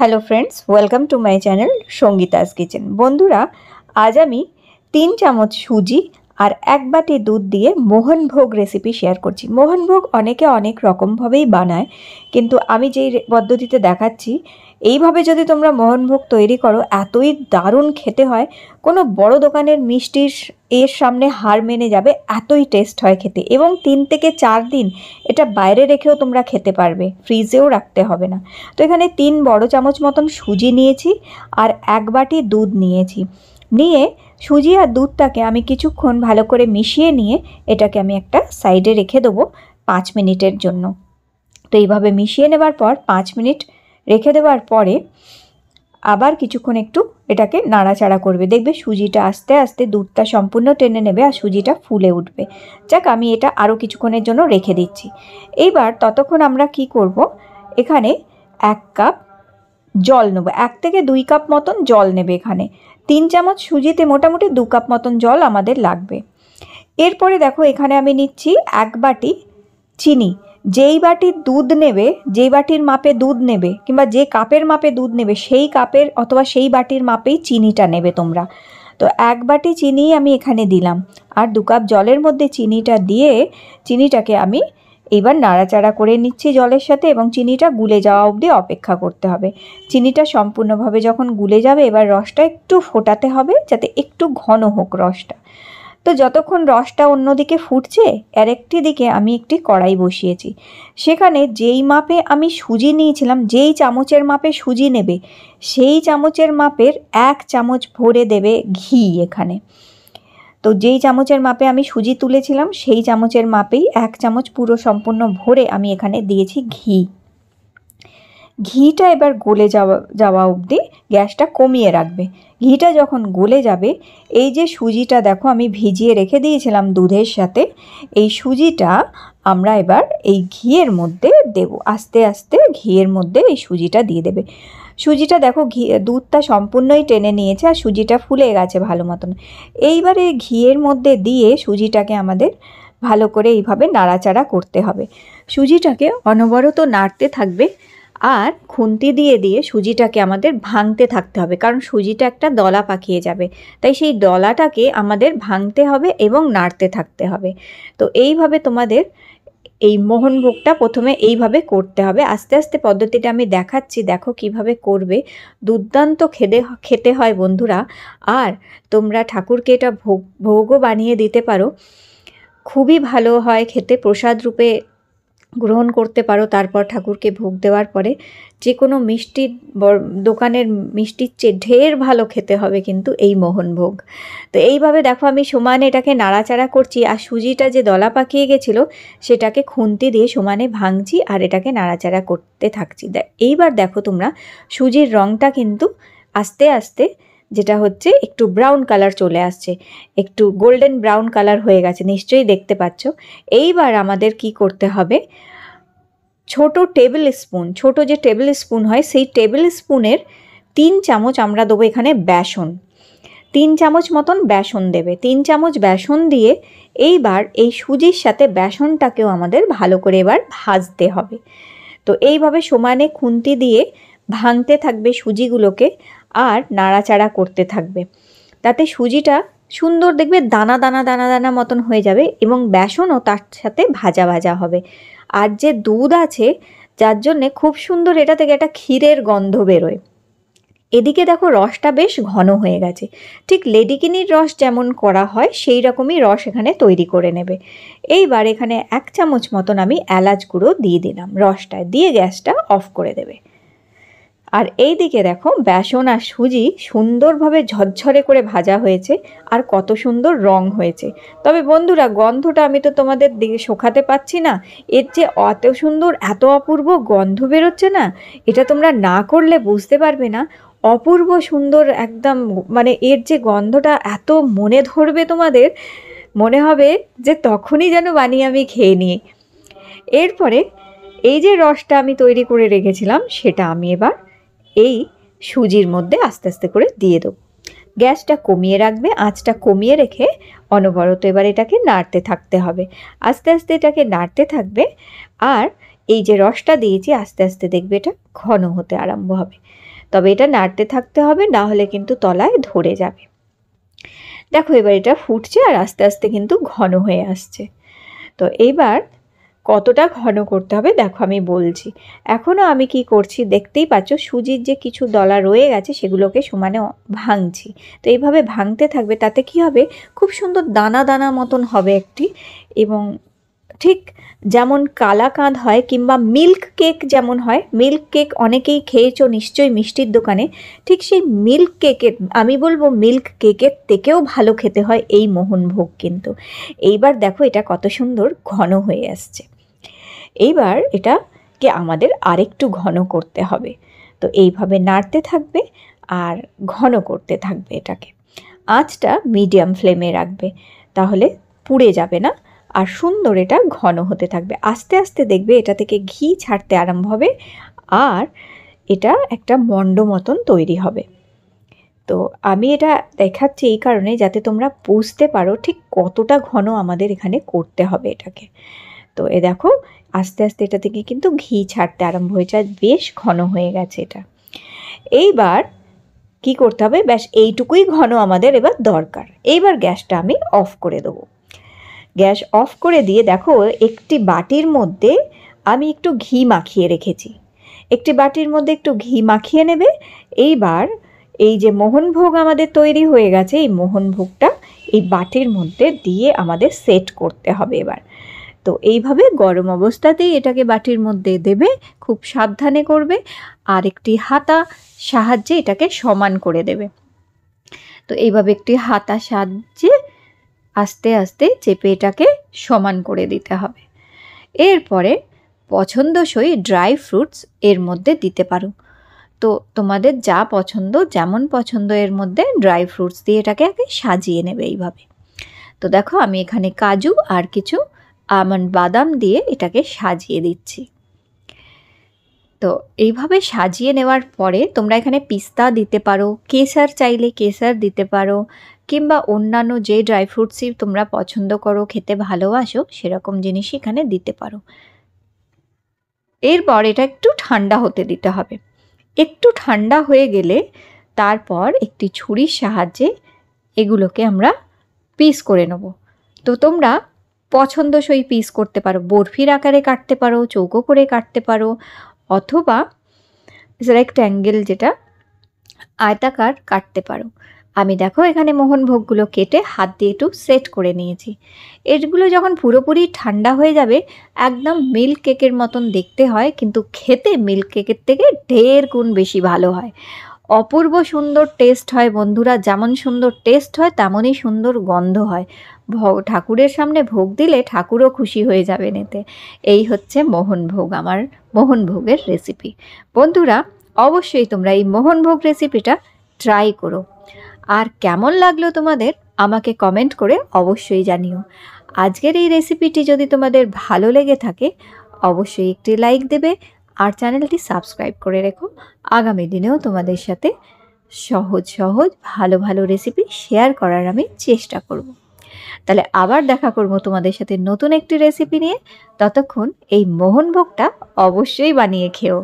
Hello friends welcome to my channel Sangeeta's kitchen বন্ধুরা আজ আমি তিন চামচ সুজি আর এক বাটি দুধ দিয়ে মোহনভোগ রেসিপি শেয়ার করছি মোহনভোগ অনেকে অনেক রকমভাবেই বানায় কিন্তু আমি যেই পদ্ধতিতে দেখাচ্ছি এইভাবে যদি তোমরা মোহনভোগ তৈরি করো এতই দারুণ খেতে হয় কোনো বড় দোকানের মিষ্টির এর সামনে হার মেনে যাবে এতই টেস্ট হয় খেতে এবং তিন থেকে চার দিন এটা বাইরে রেখেও তোমরা খেতে পারবে ফ্রিজেও রাখতে হবে না তো এখানে তিন বড় চামচ মতন সুজি নিয়েছি আর এক বাটি দুধ নিয়েছি নিয়ে সুজি আর দুধটাকে আমি কিছুক্ষণ ভালো করে মিশিয়ে নিয়ে এটাকে আমি একটা সাইডে রেখে দেবো পাঁচ মিনিটের জন্য তো এইভাবে মিশিয়ে নেবার পর পাঁচ মিনিট রেখে দেওয়ার পরে আবার কিছুক্ষণ একটু এটাকে নাড়াচাড়া করবে দেখবে সুজিটা আস্তে আস্তে দুধটা সম্পূর্ণ টেনে নেবে আর সুজিটা ফুলে উঠবে যাক আমি এটা আরও কিছুক্ষণের জন্য রেখে দিচ্ছি এইবার ততক্ষণ আমরা কি করব এখানে এক কাপ জল নেবো এক থেকে দুই কাপ মতন জল নেবে এখানে তিন চামচ সুজিতে মোটামুটি দু কাপ মতন জল আমাদের লাগবে এরপরে দেখো এখানে আমি নিচ্ছি এক বাটি চিনি যেই বাটির দুধ নেবে যেই বাটির মাপে দুধ নেবে কিংবা যে কাপের মাপে দুধ নেবে সেই কাপের অথবা সেই বাটির মাপেই চিনিটা নেবে তোমরা তো এক বাটি চিনি আমি এখানে দিলাম আর দু কাপ জলের মধ্যে চিনিটা দিয়ে চিনিটাকে আমি এবার নাড়াচাড়া করে নিচ্ছি জলের সাথে এবং চিনিটা গুলে যাওয়া অবধি অপেক্ষা করতে হবে চিনিটা সম্পূর্ণভাবে যখন গুলে যাবে এবার রসটা একটু ফোটাতে হবে যাতে একটু ঘন হোক রসটা তো যতক্ষণ রসটা অন্যদিকে ফুটছে আর একটি দিকে আমি একটি কড়াই বসিয়েছি সেখানে যেই মাপে আমি সুজি নিয়েছিলাম যেই চামচের মাপে সুজি নেবে সেই চামচের মাপের এক চামচ ভরে দেবে ঘি এখানে তো যেই চামচের মাপে আমি সুজি তুলেছিলাম সেই চামচের মাপেই এক চামচ পুরো সম্পূর্ণ ভরে আমি এখানে দিয়েছি ঘি ঘিটা এবার গলে যাওয়া যাওয়া অবধি গ্যাসটা কমিয়ে রাখবে ঘিটা যখন গলে যাবে এই যে সুজিটা দেখো আমি ভিজিয়ে রেখে দিয়েছিলাম দুধের সাথে এই সুজিটা আমরা এবার এই ঘিয়ের মধ্যে দেব আস্তে আস্তে ঘিয়ের মধ্যে এই সুজিটা দিয়ে দেবে সুজিটা দেখো ঘি দুধটা সম্পূর্ণই টেনে নিয়েছে আর সুজিটা ফুলে গেছে ভালো মতন এইবারে ঘিয়ের মধ্যে দিয়ে সুজিটাকে আমাদের ভালো করে এইভাবে নাড়াচাড়া করতে হবে সুজিটাকে অনবরত নাড়তে থাকবে আর খুন্তি দিয়ে দিয়ে সুজিটাকে আমাদের ভাঙতে থাকতে হবে কারণ সুজিটা একটা দলা পাকিয়ে যাবে তাই সেই দলাটাকে আমাদের ভাঙতে হবে এবং নাড়তে থাকতে হবে তো এইভাবে তোমাদের এই মোহনভোগটা প্রথমে এইভাবে করতে হবে আস্তে আস্তে পদ্ধতিটা আমি দেখাচ্ছি দেখো কিভাবে করবে দুর্দান্ত খেদে খেতে হয় বন্ধুরা আর তোমরা ঠাকুরকে এটা ভোগ ভোগও বানিয়ে দিতে পারো খুবই ভালো হয় খেতে প্রসাদ রূপে গ্রহণ করতে পারো তারপর ঠাকুরকে ভোগ দেওয়ার পরে যে কোনো মিষ্টির দোকানের মিষ্টির চেয়ে ঢের ভালো খেতে হবে কিন্তু এই মোহনভোগ তো এইভাবে দেখো আমি সমানে এটাকে নাড়াচাড়া করছি আর সুজিটা যে দলা পাকিয়ে গেছিলো সেটাকে খুন্তি দিয়ে সমানে ভাঙছি আর এটাকে নাড়াচাড়া করতে থাকছি এইবার দেখো তোমরা সুজির রঙটা কিন্তু আস্তে আস্তে যেটা হচ্ছে একটু ব্রাউন কালার চলে আসছে একটু গোল্ডেন ব্রাউন কালার হয়ে গেছে নিশ্চয়ই দেখতে পাচ্ছ এইবার আমাদের কি করতে হবে ছোট টেবিল স্পুন ছোট যে টেবিল স্পুন হয় সেই টেবিল স্পুনের তিন চামচ আমরা দেবো এখানে বেসন তিন চামচ মতন বেসন দেবে তিন চামচ বেসন দিয়ে এইবার এই সুজির সাথে বেসনটাকেও আমাদের ভালো করে এবার ভাজতে হবে তো এইভাবে সমানে খুন্তি দিয়ে ভাঙতে থাকবে সুজিগুলোকে আর নাড়াচাড়া করতে থাকবে তাতে সুজিটা সুন্দর দেখবে দানা দানা দানা দানা মতন হয়ে যাবে এবং বেসনও তার সাথে ভাজা ভাজা হবে আর যে দুধ আছে যার জন্যে খুব সুন্দর এটা থেকে একটা ক্ষীরের গন্ধ বেরোয় এদিকে দেখো রসটা বেশ ঘন হয়ে গেছে ঠিক লেডিকিনির রস যেমন করা হয় সেই রকমই রস এখানে তৈরি করে নেবে এইবার এখানে এক চামচ মতন আমি এলাচ গুঁড়ো দিয়ে দিলাম রসটা দিয়ে গ্যাসটা অফ করে দেবে আর এই দিকে দেখো বেসন আর সুজি সুন্দরভাবে ঝরঝরে করে ভাজা হয়েছে আর কত সুন্দর রং হয়েছে তবে বন্ধুরা গন্ধটা আমি তো তোমাদের দিকে শোখাতে পাচ্ছি না এর যে অত সুন্দর এত অপূর্ব গন্ধ বেরোচ্ছে না এটা তোমরা না করলে বুঝতে পারবে না অপূর্ব সুন্দর একদম মানে এর যে গন্ধটা এত মনে ধরবে তোমাদের মনে হবে যে তখনই যেন বানিয়ে আমি খেয়ে নিই এরপরে এই যে রসটা আমি তৈরি করে রেখেছিলাম সেটা আমি এবার এই সুজির মধ্যে আস্তে আস্তে করে দিয়ে দেবো গ্যাসটা কমিয়ে রাখবে আঁচটা কমিয়ে রেখে অনবরত এবার এটাকে নাড়তে থাকতে হবে আস্তে আস্তে এটাকে নাড়তে থাকবে আর এই যে রসটা দিয়েছি আস্তে আস্তে দেখবে এটা ঘন হতে আরম্ভ হবে তবে এটা নাড়তে থাকতে হবে না হলে কিন্তু তলায় ধরে যাবে দেখো এবার এটা ফুটছে আর আস্তে আস্তে কিন্তু ঘন হয়ে আসছে তো এবার কতটা ঘন করতে হবে দেখো আমি বলছি এখনও আমি কি করছি দেখতেই পাচ্ছ সুজির যে কিছু দলা রয়ে গেছে সেগুলোকে সমানে ভাঙছি তো এইভাবে ভাঙতে থাকবে তাতে কি হবে খুব সুন্দর দানা দানা মতন হবে একটি এবং ঠিক যেমন কালাকাঁদ হয় কিংবা মিল্ক কেক যেমন হয় মিল্ক কেক অনেকেই খেয়েছো নিশ্চয়ই মিষ্টির দোকানে ঠিক সেই মিল্ক কেকের আমি বলবো মিল্ক কেকের থেকেও ভালো খেতে হয় এই মোহনভোগ কিন্তু এইবার দেখো এটা কত সুন্দর ঘন হয়ে আসছে এইবার এটাকে আমাদের আরেকটু ঘন করতে হবে তো এইভাবে নাড়তে থাকবে আর ঘন করতে থাকবে এটাকে আঁচটা মিডিয়াম ফ্লেমে রাখবে তাহলে পুড়ে যাবে না আর সুন্দর এটা ঘন হতে থাকবে আস্তে আস্তে দেখবে এটা থেকে ঘি ছাড়তে আরম্ভ হবে আর এটা একটা মণ্ড মতন তৈরি হবে তো আমি এটা দেখাচ্ছি এই কারণে যাতে তোমরা বুঝতে পারো ঠিক কতটা ঘন আমাদের এখানে করতে হবে এটাকে তো এ দেখো আস্তে আস্তে এটা থেকে কিন্তু ঘি ছাড়তে আরম্ভ হয়েছে আর বেশ ঘন হয়ে গেছে এটা এইবার কি করতে হবে ব্যাস এইটুকুই ঘন আমাদের এবার দরকার এইবার গ্যাসটা আমি অফ করে দেবো গ্যাস অফ করে দিয়ে দেখো একটি বাটির মধ্যে আমি একটু ঘি মাখিয়ে রেখেছি একটি বাটির মধ্যে একটু ঘি মাখিয়ে নেবে এইবার এই যে মোহনভোগ আমাদের তৈরি হয়ে গেছে এই মোহনভোগটা এই বাটির মধ্যে দিয়ে আমাদের সেট করতে হবে এবার তো এইভাবে গরম অবস্থাতেই এটাকে বাটির মধ্যে দেবে খুব সাবধানে করবে আর একটি হাতা সাহায্যে এটাকে সমান করে দেবে তো এইভাবে একটি হাতা সাহায্যে আস্তে আস্তে চেপে এটাকে সমান করে দিতে হবে এরপরে পছন্দসই ড্রাই ফ্রুটস এর মধ্যে দিতে পারো তো তোমাদের যা পছন্দ যেমন পছন্দ এর মধ্যে ড্রাই ফ্রুটস দিয়ে এটাকে আগে সাজিয়ে নেবে এইভাবে তো দেখো আমি এখানে কাজু আর কিছু আমন্ড বাদাম দিয়ে এটাকে সাজিয়ে দিচ্ছি তো এইভাবে সাজিয়ে নেওয়ার পরে তোমরা এখানে পিস্তা দিতে পারো কেসার চাইলে কেসার দিতে পারো কিংবা অন্যান্য যে ড্রাই ফ্রুটসই তোমরা পছন্দ করো খেতে ভালোবাসো সেরকম জিনিসই এখানে দিতে পারো এরপর এটা একটু ঠান্ডা হতে দিতে হবে একটু ঠান্ডা হয়ে গেলে তারপর একটি ছুরির সাহায্যে এগুলোকে আমরা পিস করে নেব তো তোমরা পছন্দসই পিস করতে পারো বরফির আকারে কাটতে পারো চৌকো করে কাটতে পারো অথবা রেক্ট্যাঙ্গেল যেটা আয়তাকার কাটতে পারো আমি দেখো এখানে মোহনভোগগুলো কেটে হাত দিয়ে একটু সেট করে নিয়েছি এগুলো যখন পুরোপুরি ঠান্ডা হয়ে যাবে একদম মিল্ক কেকের মতন দেখতে হয় কিন্তু খেতে মিল্ক কেকের থেকে ঢের গুণ বেশি ভালো হয় অপূর্ব সুন্দর টেস্ট হয় বন্ধুরা যেমন সুন্দর টেস্ট হয় তেমনই সুন্দর গন্ধ হয় ঠাকুরের সামনে ভোগ দিলে ঠাকুরও খুশি হয়ে যাবে এতে এই হচ্ছে মোহনভোগ আমার মোহনভোগের রেসিপি বন্ধুরা অবশ্যই তোমরা এই মোহনভোগ রেসিপিটা ট্রাই করো আর কেমন লাগলো তোমাদের আমাকে কমেন্ট করে অবশ্যই জানিও আজকের এই রেসিপিটি যদি তোমাদের ভালো লেগে থাকে অবশ্যই একটি লাইক দেবে আর চ্যানেলটি সাবস্ক্রাইব করে রেখো আগামী দিনেও তোমাদের সাথে সহজ সহজ ভালো ভালো রেসিপি শেয়ার করার আমি চেষ্টা করব। তাহলে আবার দেখা করব তোমাদের সাথে নতুন একটি রেসিপি নিয়ে ততক্ষণ এই মোহনভোগটা অবশ্যই বানিয়ে খেও